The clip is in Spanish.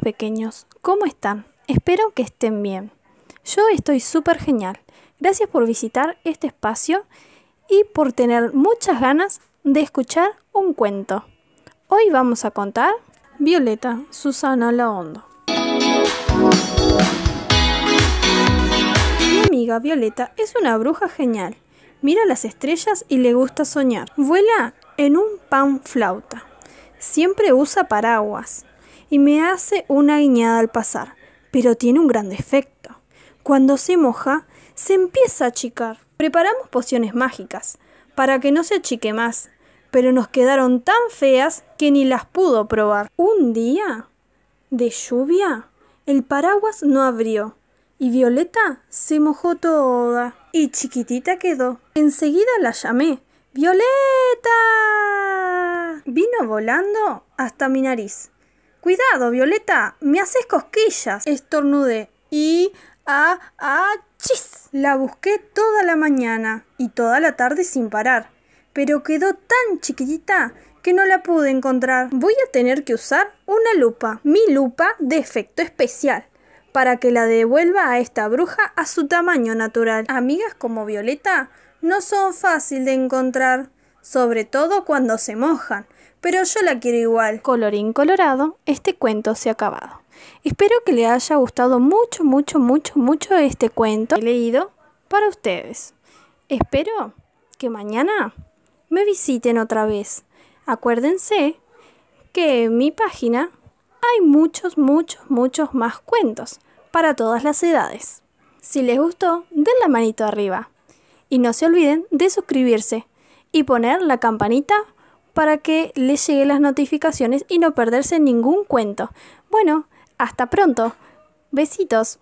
pequeños, ¿cómo están? Espero que estén bien. Yo estoy súper genial. Gracias por visitar este espacio y por tener muchas ganas de escuchar un cuento. Hoy vamos a contar Violeta, Susana la hondo Mi amiga Violeta es una bruja genial. Mira las estrellas y le gusta soñar. Vuela en un pan flauta. Siempre usa paraguas y me hace una guiñada al pasar, pero tiene un gran defecto. Cuando se moja, se empieza a achicar. Preparamos pociones mágicas para que no se achique más, pero nos quedaron tan feas que ni las pudo probar. Un día de lluvia, el paraguas no abrió y Violeta se mojó toda y chiquitita quedó. Enseguida la llamé. ¡Violeta! Vino volando hasta mi nariz Cuidado, Violeta, me haces cosquillas. Estornudé y a a chis. La busqué toda la mañana y toda la tarde sin parar, pero quedó tan chiquitita que no la pude encontrar. Voy a tener que usar una lupa, mi lupa de efecto especial, para que la devuelva a esta bruja a su tamaño natural. Amigas como Violeta no son fácil de encontrar sobre todo cuando se mojan, pero yo la quiero igual. Colorín colorado, este cuento se ha acabado. Espero que le haya gustado mucho, mucho, mucho, mucho este cuento que he leído para ustedes. Espero que mañana me visiten otra vez. Acuérdense que en mi página hay muchos, muchos, muchos más cuentos para todas las edades. Si les gustó, den la manito arriba. Y no se olviden de suscribirse y poner la campanita para que les lleguen las notificaciones y no perderse ningún cuento. Bueno, hasta pronto. Besitos.